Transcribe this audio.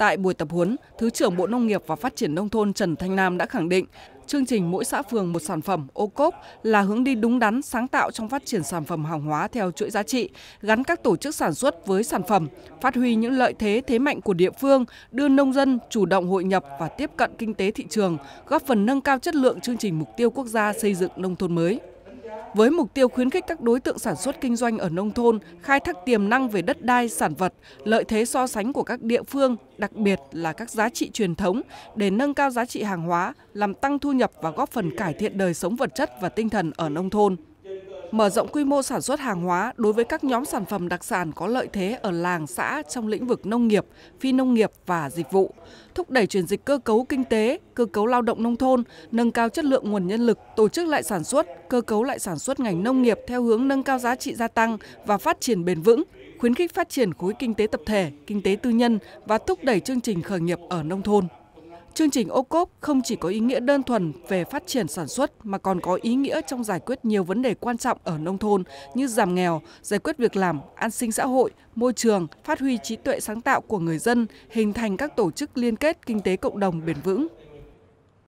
Tại buổi tập huấn, Thứ trưởng Bộ Nông nghiệp và Phát triển Nông thôn Trần Thanh Nam đã khẳng định, chương trình mỗi xã phường một sản phẩm ô cốp là hướng đi đúng đắn sáng tạo trong phát triển sản phẩm hàng hóa theo chuỗi giá trị gắn các tổ chức sản xuất với sản phẩm phát huy những lợi thế thế mạnh của địa phương đưa nông dân chủ động hội nhập và tiếp cận kinh tế thị trường góp phần nâng cao chất lượng chương trình mục tiêu quốc gia xây dựng nông thôn mới với mục tiêu khuyến khích các đối tượng sản xuất kinh doanh ở nông thôn khai thác tiềm năng về đất đai, sản vật, lợi thế so sánh của các địa phương, đặc biệt là các giá trị truyền thống để nâng cao giá trị hàng hóa, làm tăng thu nhập và góp phần cải thiện đời sống vật chất và tinh thần ở nông thôn mở rộng quy mô sản xuất hàng hóa đối với các nhóm sản phẩm đặc sản có lợi thế ở làng xã trong lĩnh vực nông nghiệp, phi nông nghiệp và dịch vụ, thúc đẩy chuyển dịch cơ cấu kinh tế, cơ cấu lao động nông thôn, nâng cao chất lượng nguồn nhân lực, tổ chức lại sản xuất, cơ cấu lại sản xuất ngành nông nghiệp theo hướng nâng cao giá trị gia tăng và phát triển bền vững, khuyến khích phát triển khối kinh tế tập thể, kinh tế tư nhân và thúc đẩy chương trình khởi nghiệp ở nông thôn. Chương trình ô cốp không chỉ có ý nghĩa đơn thuần về phát triển sản xuất mà còn có ý nghĩa trong giải quyết nhiều vấn đề quan trọng ở nông thôn như giảm nghèo, giải quyết việc làm, an sinh xã hội, môi trường, phát huy trí tuệ sáng tạo của người dân, hình thành các tổ chức liên kết kinh tế cộng đồng bền vững.